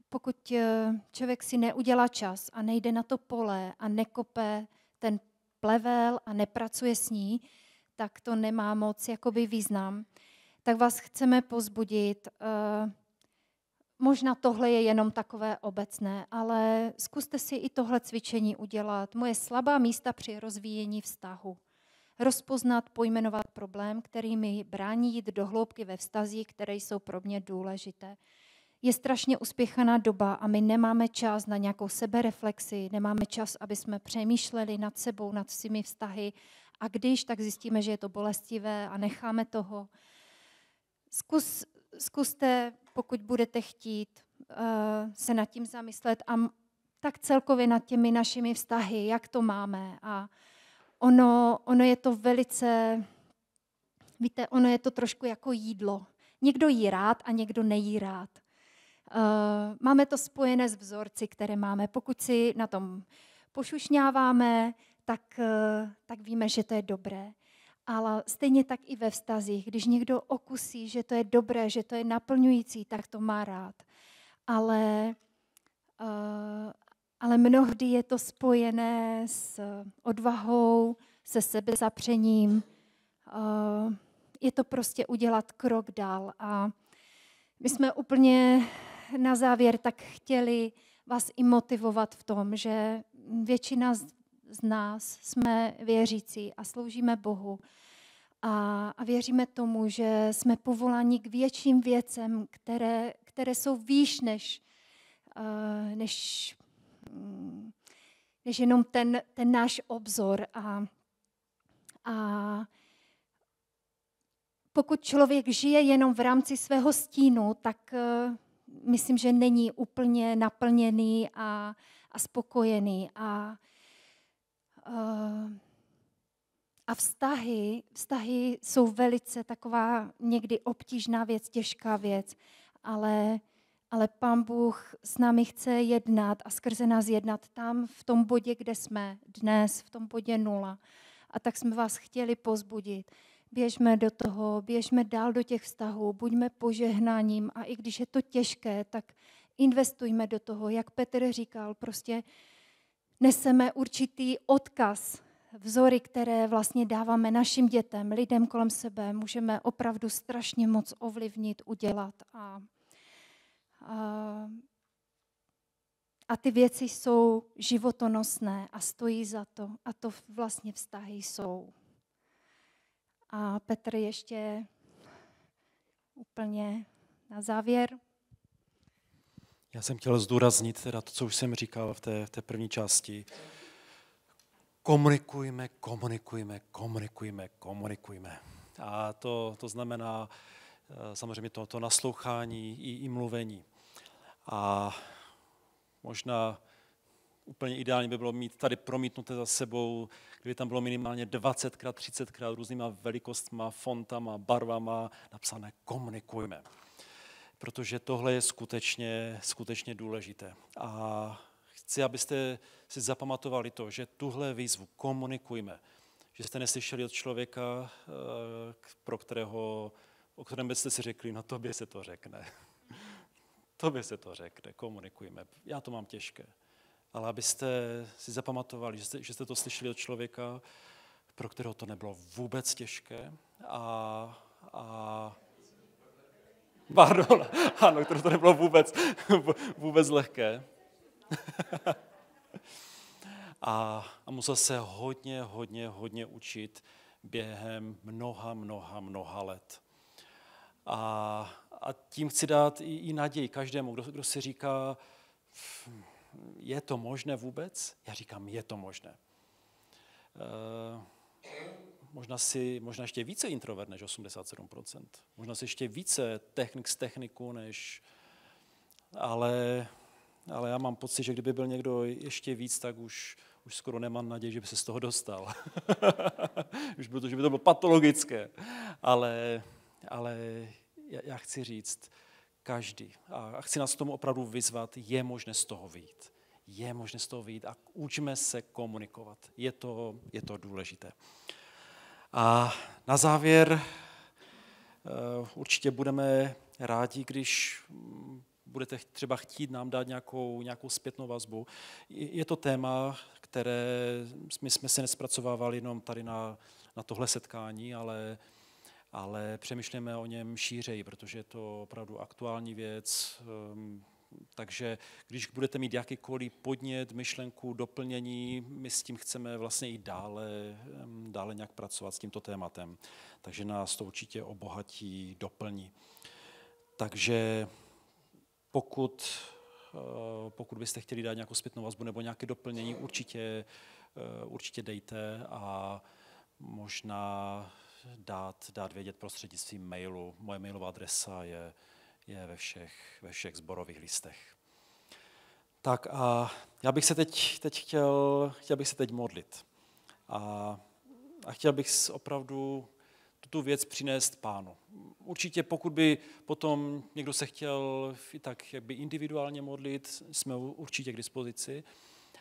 pokud eh, člověk si neudělá čas a nejde na to pole a nekope ten plevel a nepracuje s ní, tak to nemá moc jakoby význam. Tak vás chceme pozbudit, eh, možná tohle je jenom takové obecné, ale zkuste si i tohle cvičení udělat. Moje slabá místa při rozvíjení vztahu. Rozpoznat, pojmenovat problém, který mi brání jít do hloubky ve vztazích, které jsou pro mě důležité. Je strašně uspěchaná doba a my nemáme čas na nějakou sebereflexi, nemáme čas, aby jsme přemýšleli nad sebou, nad svými vztahy a když, tak zjistíme, že je to bolestivé a necháme toho. Zkus, zkuste pokud budete chtít eh, se nad tím zamyslet a tak celkově nad těmi našimi vztahy, jak to máme. A ono, ono je to velice, víte, ono je to trošku jako jídlo. Někdo jí rád a někdo nejí rád. Eh, máme to spojené s vzorci, které máme. Pokud si na tom pošušňáváme, tak, eh, tak víme, že to je dobré ale stejně tak i ve vztazích. Když někdo okusí, že to je dobré, že to je naplňující, tak to má rád. Ale, uh, ale mnohdy je to spojené s odvahou, se sebezapřením. Uh, je to prostě udělat krok dál. A my jsme úplně na závěr tak chtěli vás i motivovat v tom, že většina z z nás jsme věřící a sloužíme Bohu. A, a věříme tomu, že jsme povoláni k větším věcem, které, které jsou výš než, eh, než, mm, než jenom ten, ten náš obzor. A, a pokud člověk žije jenom v rámci svého stínu, tak eh, myslím, že není úplně naplněný a, a spokojený. A Eh, a vztahy, vztahy jsou velice taková někdy obtížná věc, těžká věc, ale, ale Pán Bůh s námi chce jednat a skrze nás jednat tam, v tom bodě, kde jsme dnes, v tom bodě nula. A tak jsme vás chtěli pozbudit. Běžme do toho, běžme dál do těch vztahů, buďme požehnáním a i když je to těžké, tak investujme do toho, jak Petr říkal, prostě uh, neseme určitý odkaz, vzory, které vlastně dáváme našim dětem, lidem kolem sebe, můžeme opravdu strašně moc ovlivnit, udělat. A, a, a ty věci jsou životonosné a stojí za to. A to vlastně vztahy jsou. A Petr ještě úplně na závěr. Já jsem chtěl zdůraznit teda to, co už jsem říkal v té, v té první části. Komunikujme, komunikujme, komunikujme, komunikujme. A to, to znamená eh, samozřejmě to, to naslouchání i, i mluvení. A možná úplně ideálně by bylo mít tady promítnuté za sebou, kdyby tam bylo minimálně 20x, 30x různýma velikostma, fontama, barvama napsané komunikujme protože tohle je skutečně, skutečně důležité. A chci, abyste si zapamatovali to, že tuhle výzvu komunikujme, že jste neslyšeli od člověka, eh, pro kterého, o kterém byste si řekli, no tobě se to řekne. tobě se to řekne, komunikujme. Já to mám těžké. Ale abyste si zapamatovali, že jste, že jste to slyšeli od člověka, pro kterého to nebylo vůbec těžké a, a Pardon, ano, to, to nebylo vůbec, vůbec lehké. A, a musel se hodně, hodně, hodně učit během mnoha, mnoha, mnoha let. A, a tím chci dát i, i naději každému, kdo, kdo si říká, je to možné vůbec? Já říkám, je to možné. Eh, možná, si, možná ještě více introvert než 87%. Možná si ještě více technik z techniku než... Ale, ale já mám pocit, že kdyby byl někdo ještě víc, tak už, už skoro nemám naději, že by se z toho dostal. už že by to bylo patologické. Ale, ale já, já chci říct, každý, a chci nás tomu opravdu vyzvat, je možné z toho vyjít je možné z toho vyjít a učme se komunikovat. Je to, je to důležité. A na závěr eh, určitě budeme rádi, když mm, budete třeba chtít nám dát nějakou, nějakou zpětnou vazbu. Je to téma, které my jsme se nespracovávali jenom tady na, na tohle setkání, ale, ale přemýšlíme o něm šířej, protože je to opravdu aktuální věc, ehm, takže když budete mít jakýkoliv podnět, myšlenku, doplnění, my s tím chceme vlastně i dále, dále nějak pracovat s tímto tématem. Takže nás to určitě obohatí, doplní. Takže pokud, eh, pokud byste chtěli dát nějakou zpětnou vazbu nebo nějaké doplnění, určitě, eh, určitě dejte a možná dát, dát vědět prostřednictvím mailu. Moje mailová adresa je je ve všech, ve všech zborových listech. Tak a já bych se teď, teď chtěl, chtěl bych se teď modlit. A, a chtěl bych opravdu tu věc přinést pánu. Určitě pokud by potom někdo se chtěl i tak by individuálně modlit, jsme určitě k dispozici,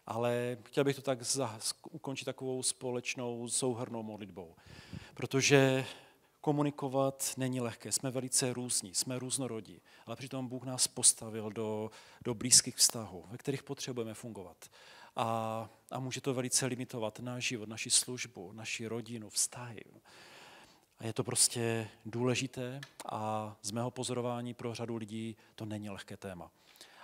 ale chtěl bych to tak za, ukončit takovou společnou souhrnou modlitbou, protože komunikovat není lehké, jsme velice různí, jsme různorodí, ale přitom Bůh nás postavil do, do blízkých vztahů, ve kterých potřebujeme fungovat. A, a může to velice limitovat náš život, naši službu, naši rodinu, vztahy. A je to prostě důležité a z mého pozorování pro řadu lidí to není lehké téma.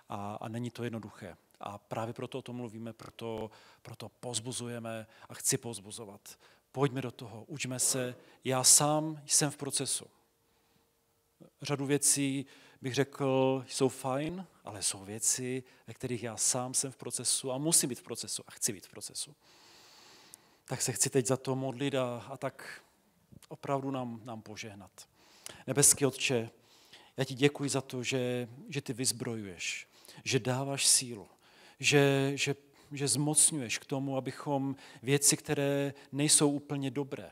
A, a není to jednoduché. A právě proto o tom mluvíme, proto, proto pozbuzujeme a chci pozbuzovat. Pojďme do toho, učme se. Já sám jsem v procesu. Řadu věcí bych řekl, jsou fajn, ale jsou věci, ve kterých já sám jsem v procesu a musím být v procesu a chci být v procesu. Tak se chci teď za to modlit a, a tak opravdu nám, nám požehnat. Nebeský Otče, já ti děkuji za to, že, že ty vyzbrojuješ, že dáváš sílu, že, že že zmocňuješ k tomu, abychom věci, které nejsou úplně dobré,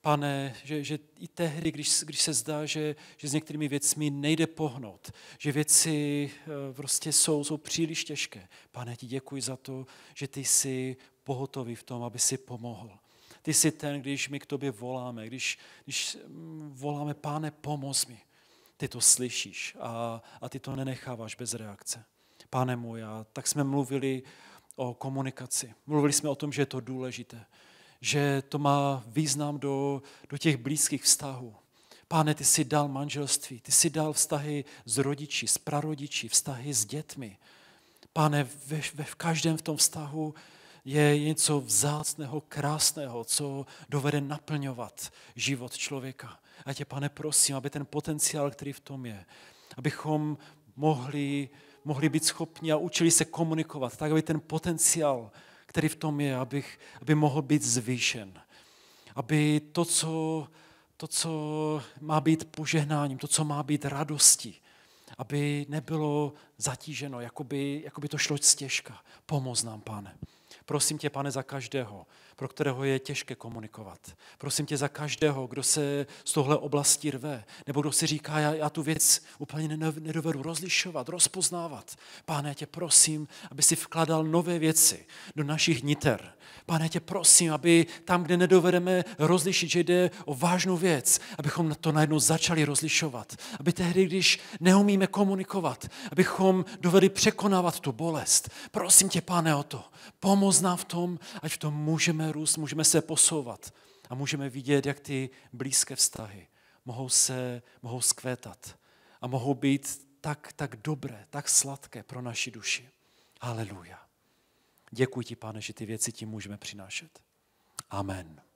pane, že, že i tehdy, když, když se zdá, že, že s některými věcmi nejde pohnout, že věci eh, prostě jsou, jsou příliš těžké. Pane, ti děkuji za to, že ty jsi pohotový v tom, aby si pomohl. Ty jsi ten, když my k tobě voláme, když, když mm, voláme, pane, pomoz mi. Ty to slyšíš a, a ty to nenecháváš bez reakce. Pane můj, a tak jsme mluvili o komunikaci. Mluvili jsme o tom, že je to důležité, že to má význam do, do těch blízkých vztahů. Páne, ty jsi dal manželství, ty jsi dal vztahy s rodiči, s prarodiči, vztahy s dětmi. Pane, ve, ve, v každém v tom vztahu je něco vzácného, krásného, co dovede naplňovat život člověka. A tě, pane, prosím, aby ten potenciál, který v tom je, abychom mohli mohli být schopni a učili se komunikovat, tak aby ten potenciál, který v tom je, abych, aby mohl být zvýšen. Aby to co, to, co má být požehnáním, to, co má být radostí, aby nebylo zatíženo, jakoby, jakoby to šlo těžka. Pomoz nám, pane. Prosím tě, pane, za každého, pro kterého je těžké komunikovat. Prosím tě za každého, kdo se z tohle oblasti rve, nebo kdo si říká, já, já tu věc úplně nedovedu rozlišovat, rozpoznávat. Páne, tě prosím, aby si vkladal nové věci do našich niter. Páne, tě prosím, aby tam, kde nedovedeme rozlišit, že jde o vážnou věc, abychom to najednou začali rozlišovat. Aby tehdy, když neumíme komunikovat, abychom dovedli překonávat tu bolest. Prosím tě, páne, o to. Pomoz nám v tom, ať v tom můžeme růst, můžeme se posouvat a můžeme vidět, jak ty blízké vztahy mohou se, mohou skvétat a mohou být tak, tak dobré, tak sladké pro naši duši. Haleluja. Děkuji ti, pane, že ty věci ti můžeme přinášet. Amen.